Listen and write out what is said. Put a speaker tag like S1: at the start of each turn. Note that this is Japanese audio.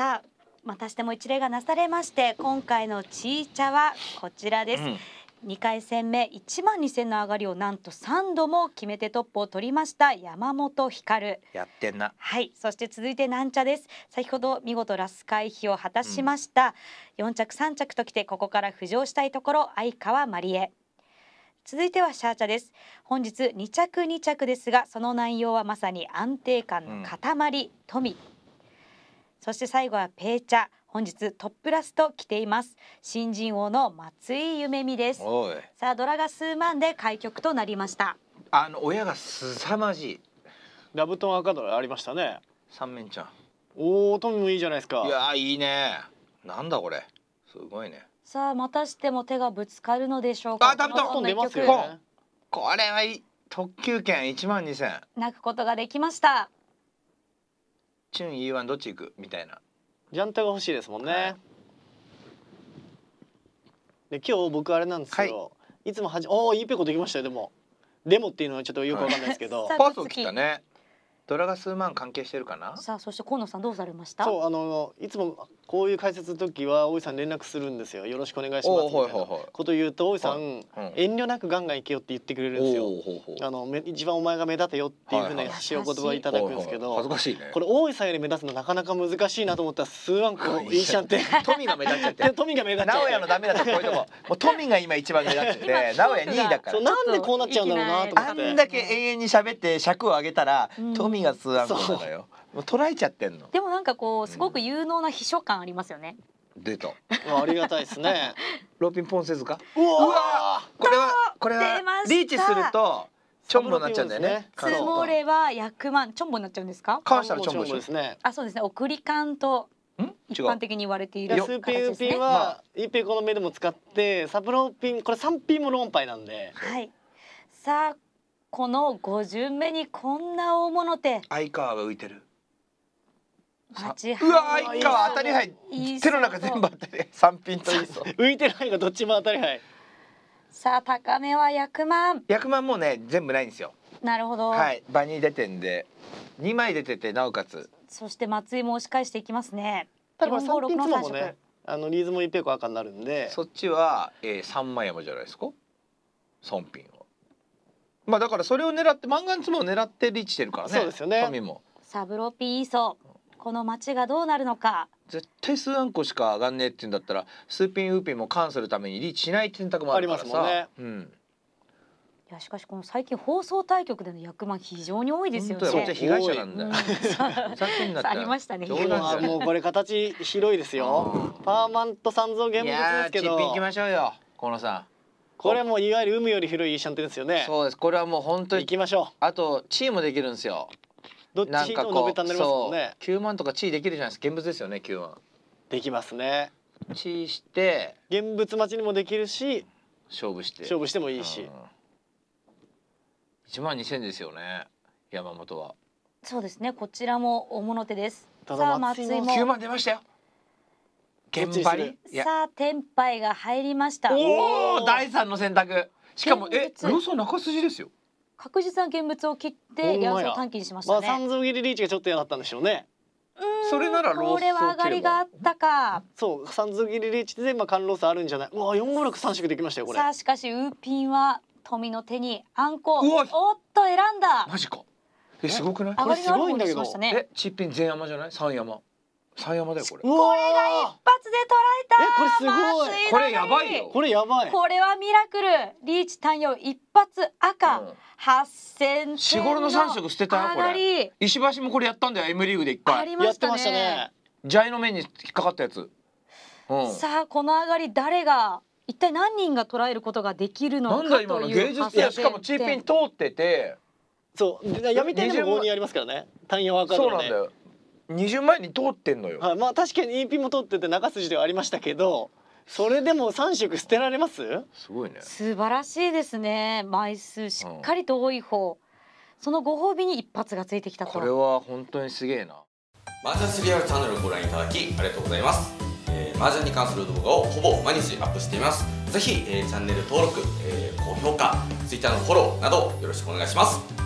S1: さあまたしても一例がなされまして今回のチーゃはこちらです。うん2回戦目1万2000の上がりをなんと3度も決めてトップを取りました山本光やってんなはいそして続いてなんちゃです先ほど見事ラス回避を果たしました、うん、4着3着ときてここから浮上したいところ相川マリエ続いてはシャーチャです本日2着2着ですがその内容はまさに安定感の塊、うん、富そして最後はペーチャ本日トップラスと来ています新人王の松井夢美ですさあドラが数万で開局となりました
S2: あの親が凄まじいラブトン赤ドラありましたね三面ちゃんおおトミーもいいじゃないですかいやいいねなんだこれすごいね
S1: さあまたしても手がぶつかるのでしょうかあダブトン出ますよ、ね、
S2: これはいい特急券一万二千
S1: 泣くことができました
S2: チュン E1 どっち行くみたいなジャンタが欲しいですもんね、はい、で今日僕あれなんですけど、はい、いつもはじおおいいペコできましたよでもでもっていうのはちょっとよくわかんないですけど パスをン切ったねドラが数万関係してるかな。さ
S1: あ、そして河野さんどうされました。そう、あの、いつも
S2: こういう解説の時は、大井さん連絡するんですよ。よろしくお願いしますみたいなこと言うと、大井さん、遠慮なくガンガン行けよって言ってくれるんですよ。あの、一番お前が目立てよっていうふうな優しいお言葉いただくんですけど。恥ずかしいね。これ大井さんより目立つのなかなか難しいなと思ったら、数万個いいちゃって。富が目立っちゃって。富が目立っちゃって。のダメだって、こういうとこ。もう富が今一番目立ってて、古屋二位だから。なんでこうなっちゃうんだろうなと思って。あんだけ永遠に喋って尺を上げたら、富みがスワンコなだよもう捉えちゃってんの
S1: でもなんかこうすごく有能な秘書感ありますよね、
S2: 出たありがたいですね ローピンポンせずかうわ
S1: これはこれはリーチするとチョンボなっちゃうんだよね。スモレは役満チョンボなっちゃうんですか？かわしたらチョンボですね。あ、そうですね。送り感と一般的に言われているスーピーピンは
S2: 一平この目でも使って、サブローピンこれ三ピンも論ンなんで。
S1: はい。さあこの五巡目にこんな大物手
S2: 相川が浮いてるバうわ相川当たり牌手の中全部当たり三品といいそう浮いてる牌がどっちも当たり牌
S1: さあ高めは百万
S2: 百万もね全部ないんですよ
S1: なるほどはい
S2: 場に出てんで二枚出ててなおかつ
S1: そして松井も押し返していきますねただ3品つもね
S2: あのリーズも一平子赤になるんでそっちは、えー、3枚山じゃないですか3品はまあだからそれを狙って漫画の妻を狙ってリーチしてるからね。そうですよね。神も。
S1: サブロピーソこの町がどうなるのか。
S2: 絶対数アンコしか上がんねえって言うんだったらスーピンウーピンも関するためにリーチしない選択もあるからさ。ありますもんね。うん。
S1: いやしかしこの最近放送対局での役満非常に多いですよね。本当被害者なん
S2: だよ。ありましたね。もうこれ形広いですよ。
S1: パーマント
S2: 三蔵現物ですけど。行きましょうよ。このさん。これもいわゆる海より広いシャンテンですよねそうですこれはもう本当に行きましょうあとチームできるんですよどっちかノベなりますもん万とか地位できるじゃないですか現物ですよね九万できますね地位して現物待ちにもできるし勝負して勝負してもいいし、一、万2000ですよね山本は
S1: そうですねこちらも大物手ですさあ松井も9万
S2: 出ましたよ現張りさ
S1: あ天杯が入りましたおお第
S2: 三の選択しかもえロソ中筋ですよ
S1: 確実な現物を切ってヤンソ短期にしましたねまあ三
S2: 蔵切りリーチがちょっと嫌だったんでしょうねそれならローこれは上がりがあったかそう三蔵切りリーチでまあ関ロースあるんじゃないうわ4五六三色できましたよこれさあ
S1: しかしウーピンは富の手にあんこおっと選んだマジか
S2: えすごくないこれすごいんだけどえチッピン全山じゃない三山三山だよこれ。これが一
S1: 発で捉えた。えこれすごい。これやばいよ。これやばい。これはミラクル。リーチ単用一発赤。八千。四頃の三色捨てたこれ。
S2: 石橋もこれやったんだよ M リーグで一回。ありましたね。ジャイの面に引っかかったやつ。うん、さ
S1: あこの上がり誰が一体何人が捉えることができるのかという。なんだ今の芸術点しかもチーピン
S2: 通ってて。そう。闇天の方にありますからね。単用赤、ね、そうなんだよ。二十万に通ってんのよ、はい、まあ確かに EP も通ってて中筋ではありましたけどそれでも三色捨てられますすごいね
S1: 素晴らしいですね枚数しっかりと多い方、うん、そのご褒美に一発がついてきたとこれ
S2: は本当にすげえなマージャンスリアルチャンネルをご覧いただきありがとうございます、えー、マージャンに関する動画をほぼ毎日アップしていますぜひ、えー、チャンネル登録、えー、高評価ツイッターのフォローなどよろしくお願いします